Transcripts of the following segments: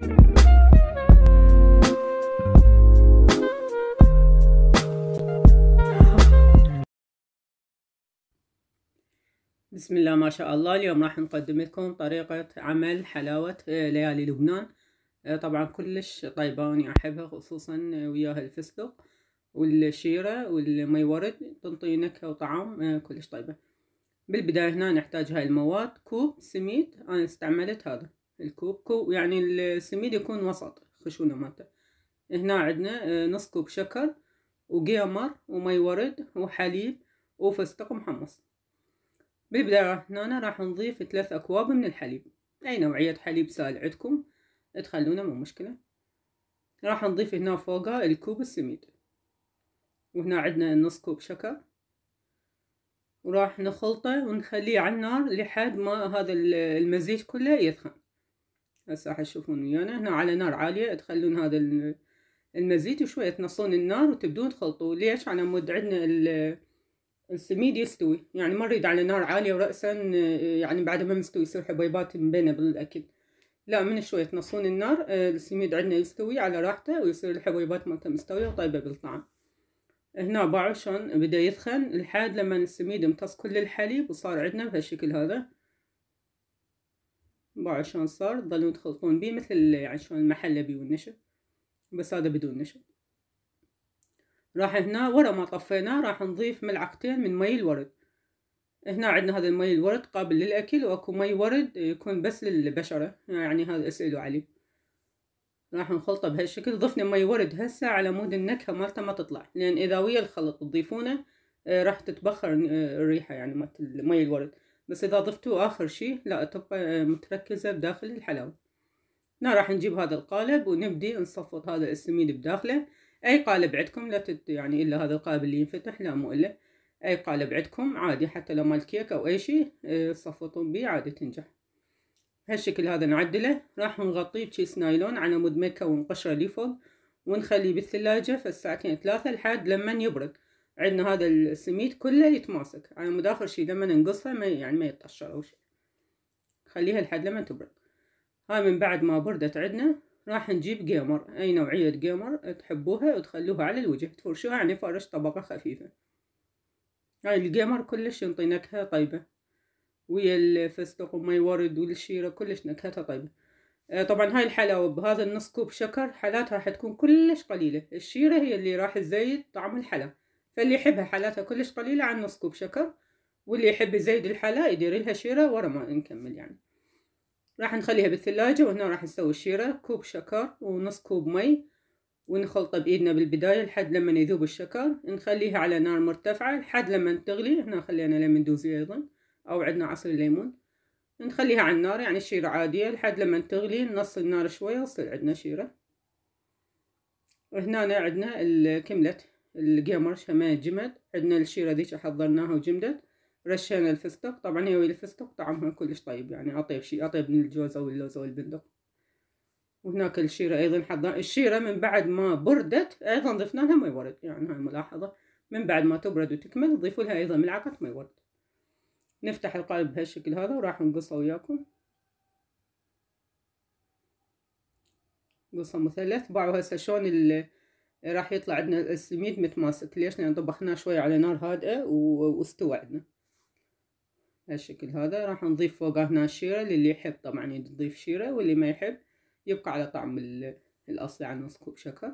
بسم الله ما شاء الله اليوم راح نقدم لكم طريقة عمل حلاوة آه، ليالي لبنان آه، طبعا كلش طيبة واني احبها خصوصا وياها الفستق والشيرة والمي ورد تنطي نكهة وطعام آه، كلش طيبة بالبداية هنا نحتاج هاي المواد كوب سميد انا استعملت هذا الكوبكو يعني السميد يكون وسط خشونة مالته هنا عندنا آه، نص كوب شكر وقمر ومي ورد وحليب وفستق محمص بالبداية هنا راح نضيف ثلاث أكواب من الحليب أي نوعية حليب سائل عندكم تخلونه مو مشكلة راح نضيف هنا فوقها الكوب السميد وهنا عندنا نص كوب شكر وراح نخلطه ونخليه على النار لحد ما هذا المزيج كله يثخن هسه حتشوفون ويانا هنا على نار عالية تخلون هذا المزيت وشوية تنصون النار وتبدون تخلطوا ليش على مود عندنا السميد يستوي يعني ما نريد على نار عالية ورأسا يعني بعد ما مستوي يصير حبيبات مبينة بالأكل لا من شوية تنصون النار السميد عندنا يستوي على راحته ويصير الحبيبات مالته مستوية وطيبة بالطعم هنا باعوا شلون بدا يثخن لحد لما السميد امتص كل الحليب وصار عندنا بهالشكل هذا 24 صار تضلون تخلطون بيه مثل يعني شلون المحل المحلبي والنشا بس هذا بدون نشا راح هنا ورا ما طفيناه راح نضيف ملعقتين من مي الورد هنا عندنا هذا المي الورد قابل للأكل وأكو مي ورد يكون بس للبشرة يعني هذا اسألوا عليه راح نخلطه بهالشكل ضفنا مي ورد هسه على مود النكهة مالته ما تطلع لأن إذا ويا الخلط تضيفونه آه، راح تتبخر آه، الريحة يعني مالت مي الورد بس إذا ضفتوه آخر شي لا تبقى آه، متركزة بداخل الحلاوه هنا راح نجيب هذا القالب ونبدي نصفط هذا السميد بداخله أي قالب عندكم لا تت يعني إلا هذا القالب اللي ينفتح لا مو إلا أي قالب عندكم عادي حتى لو مال كيك أو أي شي تصفطون آه، بيه عادي تنجح هالشكل هذا نعدله راح نغطيه بكيس نايلون على مود مكة ونقشره لفوق ونخليه بالثلاجة فالساعتين ثلاثة لحد لما يبرد عندنا هذا السميد كله يتماسك على يعني اخر شي لما ننقصها ما يعني ما يتقشر او شي خليها لحد لما تبرد هاي من بعد ما بردت عندنا راح نجيب جيمر اي نوعية جيمر تحبوها وتخلوها على الوجه تفرشوها يعني فرش طبقة خفيفة هاي الجيمر كلش ينطي نكهة طيبة ويا الفستق ومي ورد والشيرة كلش نكهتها طيبة آه، طبعا هاي الحلاوة بهذا النص كوب شكر حلاتها راح تكون كلش قليلة الشيرة هي اللي راح تزيد طعم الحلا فاللي يحبها حالاتها كلش قليلة عن نص كوب شكر واللي يحب يزيد الحلا يدير لها شيرة ورا ما نكمل يعني راح نخليها بالثلاجة وهنا راح نسوي الشيرة كوب شكر ونص كوب مي ونخلطه بإيدنا بالبداية لحد لما يذوب الشكر نخليها على نار مرتفعة لحد لما تغلي هنا خلينا ليمون دوزي أيضا أو عندنا عصير ليمون نخليها على النار يعني الشيرة عادية لحد لما تغلي نص النار شوية وصل عندنا شيرة وهنا عندنا الكملت القمر شمال جمد عندنا الشيرة ذيك حضرناها وجمدت رشينا الفستق طبعا هي الفستق طعمها كلش طيب يعني أطيب شي أطيب من الجوز أو اللوز أو البندق وهناك الشيرة أيضا حضرنا الشيرة من بعد ما بردت أيضا ضفنا لها مي ورد يعني هاي ملاحظة من بعد ما تبرد وتكمل نضيف لها أيضا ملعقة مي ورد نفتح القالب بهالشكل هذا وراح نقصه وياكم قصة مثلث باعوا هسه شلون راح يطلع عندنا السميد متماسك ليش لان طبخناه شوي على نار هادئه واستوى عندنا هالشكل هذا راح نضيف فوقه هنا الشيره للي يحب طبعا يضيف شيره واللي ما يحب يبقى على طعم الاصلي على نص كوب شكر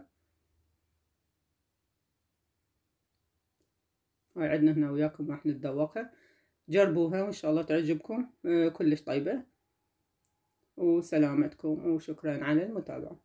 هاي عندنا هنا وياكم راح نتذوقها جربوها وان شاء الله تعجبكم آه، كلش طيبه وسلامتكم وشكرا على المتابعه